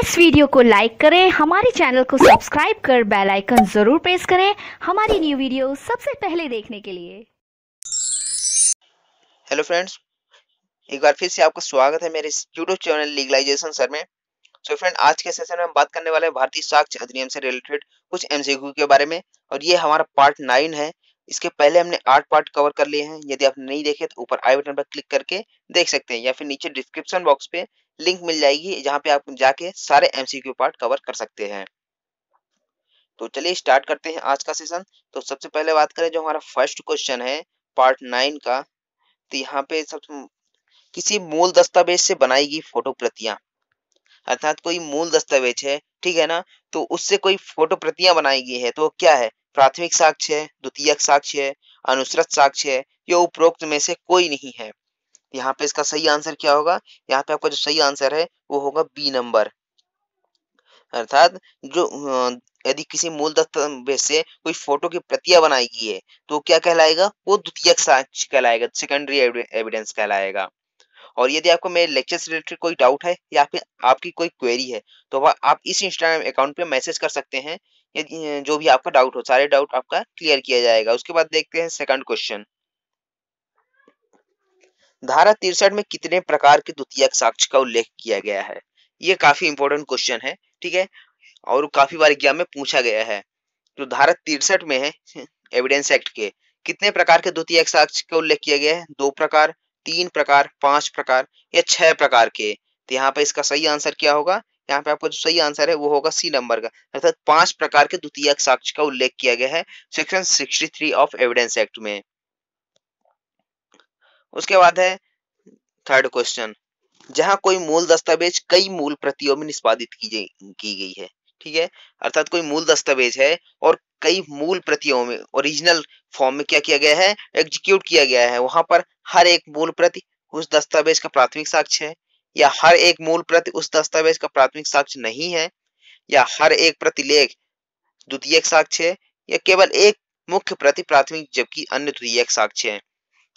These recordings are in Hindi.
इस वीडियो को लाइक करें हमारे चैनल को सब्सक्राइब कर बेल आइकन जरूर प्रेस करें हमारी न्यू वीडियो सबसे पहले देखने के लिए हेलो फ्रेंड्स एक बार फिर से आपका स्वागत है मेरे यूट्यूब चैनल लीगलाइजेशन सर में सो so फ्रेंड आज के सेशन में हम बात करने वाले हैं भारतीय साक्ष्य अधिनियम से रिलेटेड कुछ एमसीक्यू के बारे में और ये हमारा पार्ट नाइन है इसके पहले हमने आठ पार्ट कवर कर लिए हैं यदि आप नहीं देखे तो ऊपर आई बटन पर क्लिक करके देख सकते हैं या फिर नीचे डिस्क्रिप्शन बॉक्स पे लिंक मिल जाएगी जहाँ पे आप जाके सारे एमसीक्यू पार्ट कवर कर सकते हैं तो चलिए स्टार्ट करते हैं आज का सेशन तो सबसे पहले बात करें जो हमारा फर्स्ट क्वेश्चन है पार्ट नाइन का तो यहाँ पे सब किसी मूल दस्तावेज से बनाई गई फोटो प्रतियां अर्थात कोई मूल दस्तावेज है ठीक है ना तो उससे कोई फोटो प्रतियां बनाई गई है तो क्या है प्राथमिक साक्ष्य है द्वितीयक साक्ष्य है अनुसृत साक्ष्य है या उपरोक्त में से कोई नहीं है यहाँ पे इसका सही आंसर क्या होगा यहाँ पे आपका जो सही आंसर है वो होगा बी नंबर अर्थात जो यदि किसी मूल दस्तावेज से कोई फोटो की प्रतिया बनाई गई है तो क्या कहलाएगा वो द्वितीय साक्ष्य कहलाएगा सेकेंडरी एविडेंस कहलाएगा और यदि आपको मेरे लेक्चर से रिलेटेड कोई डाउट है या फिर आपकी कोई क्वेरी है तो आप इस इंस्टाग्राम अकाउंट पे मैसेज कर सकते हैं यदि जो भी आपका डाउट हो सारे डाउट आपका क्लियर किया जाएगा उसके बाद देखते हैं सेकंड क्वेश्चन धारा तिरसठ में कितने प्रकार के द्वितीय साक्ष्य का उल्लेख किया गया है ये काफी इंपोर्टेंट क्वेश्चन है ठीक है और काफी बार एग्जाम में पूछा गया है जो धारा तिरसठ में है एविडेंस एक्ट के कितने प्रकार के द्वितीय साक्ष्य का उल्लेख किया गया है दो प्रकार तीन प्रकार पांच प्रकार या छह प्रकार के तो यहाँ पे इसका सही आंसर क्या होगा यहाँ पे आपका जो सही आंसर है वो होगा सी नंबर का अर्थात पांच प्रकार के द्वितीय साक्ष्य का उल्लेख किया गया है सेक्शन 63 ऑफ एविडेंस एक्ट में उसके बाद है थर्ड क्वेश्चन जहां कोई मूल दस्तावेज कई मूल प्रतियों में निष्पादित की, की गई है ठीक है अर्थात कोई मूल दस्तावेज है और कई मूल प्रतियों में ओरिजिनल फॉर्म में क्या किया गया है एग्जीक्यूट किया गया है वहां पर हर एक मूल प्रति उस दस्तावेज का प्राथमिक साक्ष्य है या हर एक मूल प्रति उस दस्तावेज का प्राथमिक साक्ष्य नहीं है या हर एक प्रतिलेख द्वितीय साक्ष्य है या केवल एक मुख्य प्रति प्राथमिक जबकि अन्य द्वितीय साक्ष्य है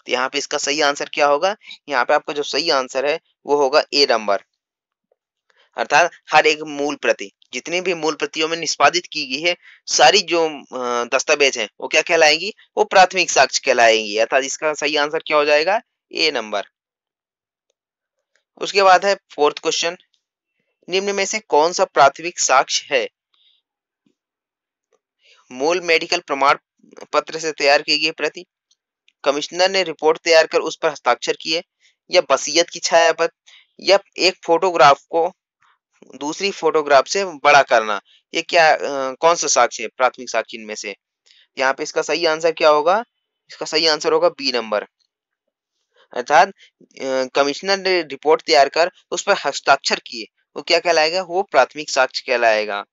तो यहाँ पे इसका सही आंसर क्या होगा यहाँ पे आपका जो सही आंसर है वो होगा ए नंबर अर्थात हर एक मूल प्रति जितनी भी मूल प्रतियों में निष्पादित की गई है सारी जो दस्तावेज हैं वो क्या कहलाएंगी वो प्राथमिक साक्ष्य कहलाएंगी अर्थात इसका सही आंसर क्या हो जाएगा ए नंबर उसके बाद है फोर्थ क्वेश्चन निम्न में से कौन सा प्राथमिक साक्ष्य है मूल मेडिकल प्रमाण पत्र से तैयार की गई प्रति कमिश्नर ने रिपोर्ट तैयार कर उस पर हस्ताक्षर किए या बसीयत की पर या एक फोटोग्राफ को दूसरी फोटोग्राफ से बड़ा करना ये क्या आ, कौन सा साक्ष्य है प्राथमिक साक्षी में से यहाँ पे इसका सही आंसर क्या होगा इसका सही आंसर होगा बी नंबर अर्थात कमिश्नर ने रिपोर्ट तैयार कर उस पर हस्ताक्षर किए वो क्या कहलाएगा वो प्राथमिक साक्ष्य कहलाएगा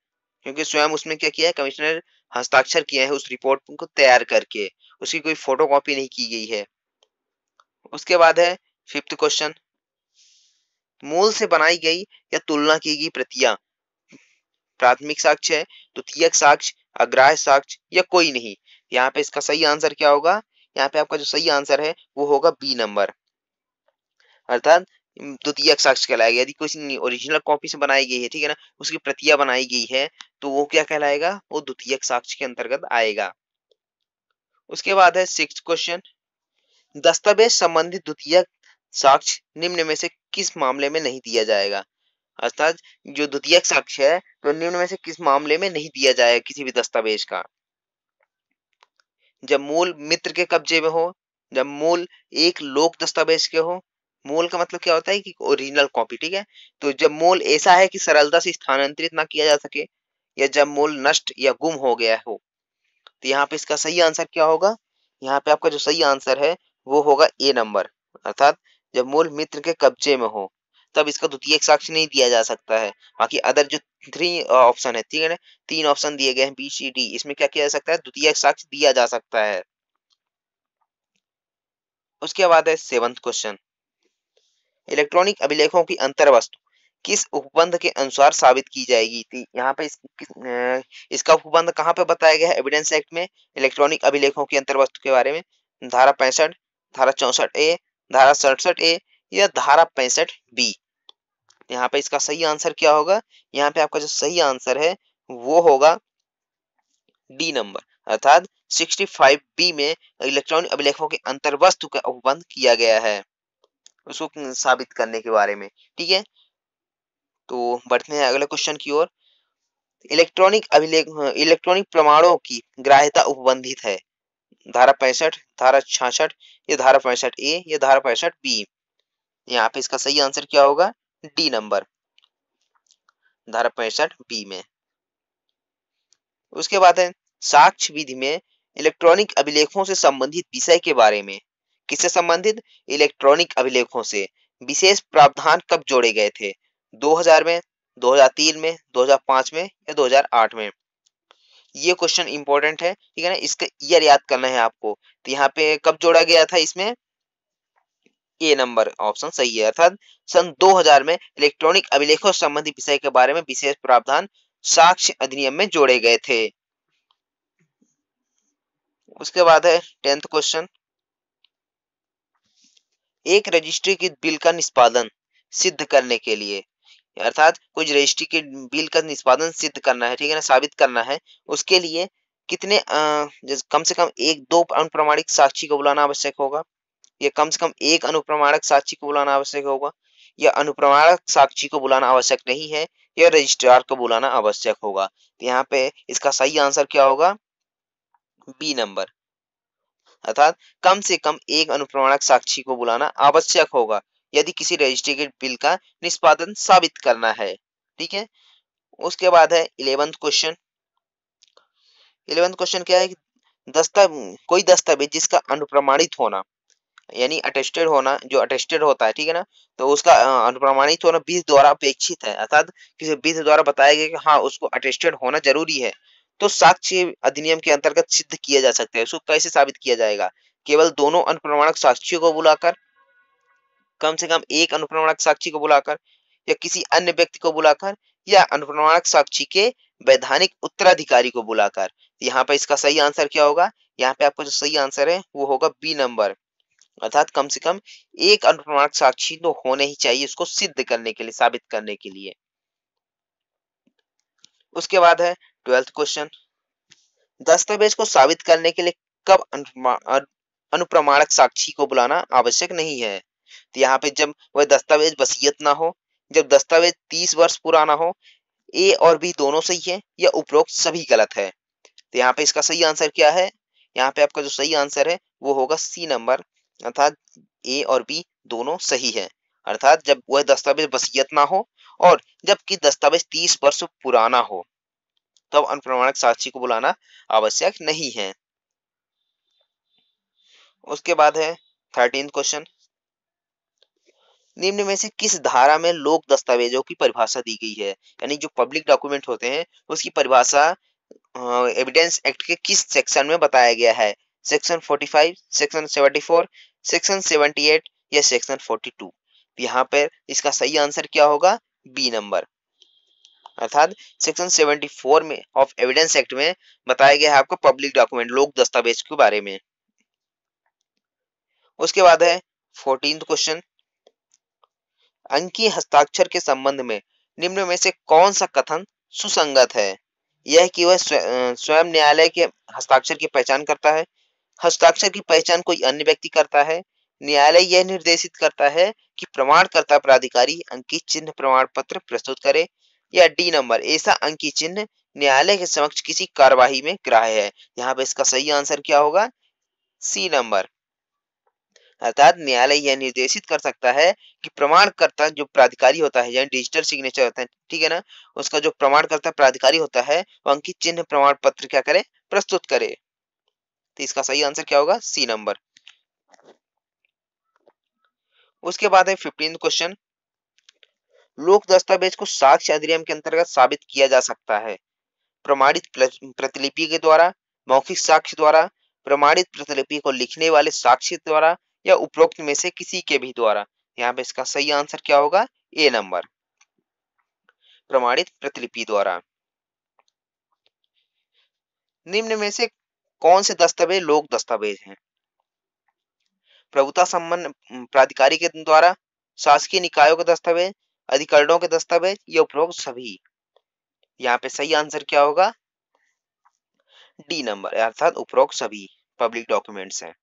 क्योंकि स्वयं उसमें क्या किया है कमिश्नर हस्ताक्षर किया है उस रिपोर्ट को तैयार करके उसकी कोई फोटो कॉपी नहीं की गई है उसके बाद है फिफ्थ क्वेश्चन मूल से बनाई गई या तुलना की गई प्रतियां प्राथमिक साक्ष्य है द्वितीयक साक्ष्य अग्राह्य साक्ष्य या कोई नहीं यहाँ पे इसका सही आंसर क्या होगा यहाँ पे आपका जो सही आंसर है वो होगा बी नंबर अर्थात द्वितीय साक्ष्य कहलाएगा यदि कोई ओरिजिनल कॉपी से बनाई गई है ठीक है ना उसकी प्रतिया बनाई गई है तो वो क्या कहलाएगा वो द्वितीय साक्ष्य के अंतर्गत आएगा उसके बाद है सिक्स क्वेश्चन दस्तावेज संबंधित द्वितीय साक्ष निम्न में से किस मामले में नहीं दिया जाएगा अर्थात जो द्वितीय साक्ष्य है तो निम्न में से किस मामले में नहीं दिया जाएगा किसी भी दस्तावेज का जब मूल मित्र के कब्जे में हो जब मूल एक लोक दस्तावेज के हो मूल का मतलब क्या होता है कि ओरिजिनल कॉपी ठीक है तो जब मूल ऐसा है कि सरलता से स्थानांतरित ना किया जा सके या जब मूल नष्ट या गुम हो गया हो तो यहाँ पे इसका सही आंसर क्या होगा यहाँ पे आपका जो सही आंसर है वो होगा ए नंबर अर्थात जब मूल मित्र के कब्जे में हो तब इसका द्वितीय साक्ष्य नहीं दिया जा सकता है बाकी अदर जो थ्री ऑप्शन है ठीक है ना तीन ऑप्शन दिए गए हैं बी सी डी इसमें क्या किया जा सकता है द्वितीय साक्ष्य दिया जा सकता है उसके बाद है सेवंथ क्वेश्चन इलेक्ट्रॉनिक अभिलेखों की अंतर वस्तु किस उपबंध के अनुसार साबित की जाएगी यहाँ पे इस, इसका उपबंध कहाँ पे बताया गया है एविडेंस एक्ट में इलेक्ट्रॉनिक अभिलेखों के अंतर्वस्तु के बारे में धारा पैंसठ धारा चौसठ ए धारा सड़सठ ए या धारा पैंसठ बी यहाँ पे इसका सही आंसर क्या होगा यहाँ पे आपका जो सही आंसर है वो होगा डी नंबर अर्थात 65 बी में इलेक्ट्रॉनिक अभिलेखों के अंतर्वस्तु का उपबंध किया गया है उसको साबित करने के बारे में ठीक है तो बढ़ते हैं अगले क्वेश्चन की ओर इलेक्ट्रॉनिक अभिलेख इलेक्ट्रॉनिक प्रमाणों की ग्राह्यता उपबंधित है धारा पैंसठ धारा छाछठ या धारा पैंसठ ए या धारा पैंसठ बी यहाँ पे इसका सही आंसर क्या होगा डी नंबर धारा पैंसठ बी में उसके बाद है साक्ष्य विधि में इलेक्ट्रॉनिक अभिलेखों से संबंधित विषय के बारे में किससे संबंधित इलेक्ट्रॉनिक अभिलेखों से विशेष प्रावधान कब जोड़े गए थे 2000 में 2003 में 2005 में या 2008 में ये क्वेश्चन इंपॉर्टेंट है ठीक है ना इसका ईयर याद करना है आपको तो यहाँ पे कब जोड़ा गया था इसमें ए नंबर ऑप्शन सही है अर्थात सन 2000 में इलेक्ट्रॉनिक अभिलेखों संबंधी विषय के बारे में विशेष प्रावधान साक्ष्य अधिनियम में जोड़े गए थे उसके बाद है टेंथ क्वेश्चन एक रजिस्ट्री के बिल का निष्पादन सिद्ध करने के लिए अर्थात कुछ रजिस्ट्री के बिल का निष्पादन सिद्ध करना है ठीक है ना साबित करना है उसके लिए कितने आ, कम से कम एक दो अनुप्रमाणिक साक्षी को बुलाना आवश्यक होगा या कम से कम एक अनुप्रमाणक साक्षी को बुलाना आवश्यक होगा या अनुप्रमाणक साक्षी को बुलाना आवश्यक नहीं है या रजिस्ट्रार को बुलाना आवश्यक होगा तो यहाँ पे इसका सही आंसर क्या होगा बी नंबर अर्थात कम से कम एक अनुप्रमाणक साक्षी को बुलाना आवश्यक होगा यदि किसी रजिस्ट्रेटेड बिल का निष्पादन साबित करना है ठीक है उसके बाद है इलेवंथ क्वेश्चन इलेवंथ क्वेश्चन क्या है दस्ता कोई दस्तावेज जिसका अनुप्रमाणित होना यानी अटेस्टेड होना जो अटेस्टेड होता है ठीक है ना तो उसका अनुप्रमाणित होना बीस द्वारा अपेक्षित है अर्थात किसी बीस द्वारा बताया गया कि हाँ उसको अटेस्टेड होना जरूरी है तो साक्ष्य अधिनियम के अंतर्गत सिद्ध किया जा सकता है उसको कैसे साबित किया जाएगा केवल दोनों अनुप्रमाणक साक्षियों को बुलाकर कम से कम एक अनुप्रमाणक साक्षी को बुलाकर या किसी अन्य व्यक्ति को बुलाकर या अनुप्रमाणक साक्षी के वैधानिक उत्तराधिकारी को बुलाकर यहाँ पे इसका सही आंसर क्या होगा यहाँ पे आपका जो सही आंसर है वो होगा बी नंबर अर्थात कम से कम एक अनुप्रमाणक साक्षी तो होने ही चाहिए उसको सिद्ध करने के लिए साबित करने के लिए उसके बाद है ट्वेल्थ क्वेश्चन दस्तावेज को साबित करने के लिए कब अनुप्रमाणक साक्षी को बुलाना आवश्यक नहीं है तो यहाँ पे जब वह दस्तावेज वसीयत ना हो जब दस्तावेज तीस वर्ष पुराना हो ए और बी दोनों सही है या उपरोक्त सभी गलत है तो यहाँ पे इसका सही आंसर क्या है यहाँ पे आपका जो सही आंसर है वो होगा सी नंबर अर्थात ए और बी दोनों सही है अर्थात जब वह दस्तावेज वसीयत ना हो और जबकि दस्तावेज तीस वर्ष पुराना हो तब तो अनप्रमाणिक साक्षी को बुलाना आवश्यक नहीं है उसके बाद है थर्टीन क्वेश्चन निम्न में से किस धारा में लोक दस्तावेजों की परिभाषा दी गई है यानी जो पब्लिक डॉक्यूमेंट होते हैं उसकी परिभाषा एविडेंस एक्ट के किस सेक्शन में बताया गया है सेक्शन 45, सेक्शन 74, सेक्शन 78 या सेक्शन 42। यहाँ पर इसका सही आंसर क्या होगा बी नंबर अर्थात सेक्शन 74 में ऑफ एविडेंस एक्ट में बताया गया है आपको पब्लिक डॉक्यूमेंट लोक दस्तावेज के बारे में उसके बाद है फोर्टीन क्वेश्चन अंकीय हस्ताक्षर के संबंध में निम्न में से कौन सा कथन सुसंगत है यह कि वह स्वयं न्यायालय के हस्ताक्षर की पहचान करता है हस्ताक्षर की पहचान कोई अन्य व्यक्ति करता है न्यायालय यह निर्देशित करता है कि प्रमाणकर्ता प्राधिकारी अंकित चिन्ह प्रमाण पत्र प्रस्तुत करे या डी नंबर ऐसा अंकित चिन्ह न्यायालय के समक्ष किसी कार्यवाही में ग्राह्य है यहाँ पे इसका सही आंसर क्या होगा सी नंबर अर्थात न्यायालय यह निर्देशित कर सकता है कि प्रमाणकर्ता जो प्राधिकारी होता है यानी डिजिटल सिग्नेचर होता है ठीक है ना उसका जो प्रमाणकर्ता प्राधिकारी होता है वह अंकित चिन्ह प्रमाण पत्र क्या करे प्रस्तुत करे तो इसका सही आंसर क्या होगा सी नंबर उसके बाद है फिफ्टीन क्वेश्चन लोक दस्तावेज को साक्ष्य अधिनियम के अंतर्गत साबित किया जा सकता है प्रमाणित प्रतिलिपि के द्वारा मौखिक साक्ष्य द्वारा प्रमाणित प्रतिलिपि को लिखने वाले साक्ष्य द्वारा या उपरोक्त में से किसी के भी द्वारा यहाँ पे इसका सही आंसर क्या होगा ए नंबर प्रमाणित प्रतिलिपि द्वारा निम्न में से कौन से दस्तावेज लोक दस्तावेज हैं प्रभुता संबंध प्राधिकारी के द्वारा शासकीय निकायों के दस्तावेज अधिकरणों के दस्तावेज या उपरोक्त सभी यहाँ पे सही आंसर क्या होगा डी नंबर अर्थात उपरोक्त सभी पब्लिक डॉक्यूमेंट्स हैं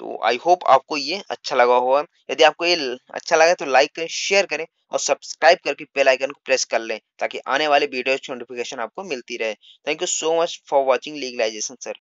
तो आई होप आपको ये अच्छा लगा होगा यदि आपको ये अच्छा लगा तो लाइक करें शेयर करें और सब्सक्राइब करके बेल आइकन को प्रेस कर लें ताकि आने वाले वीडियोज की नोटिफिकेशन आपको मिलती रहे thank you so much for watching legalization sir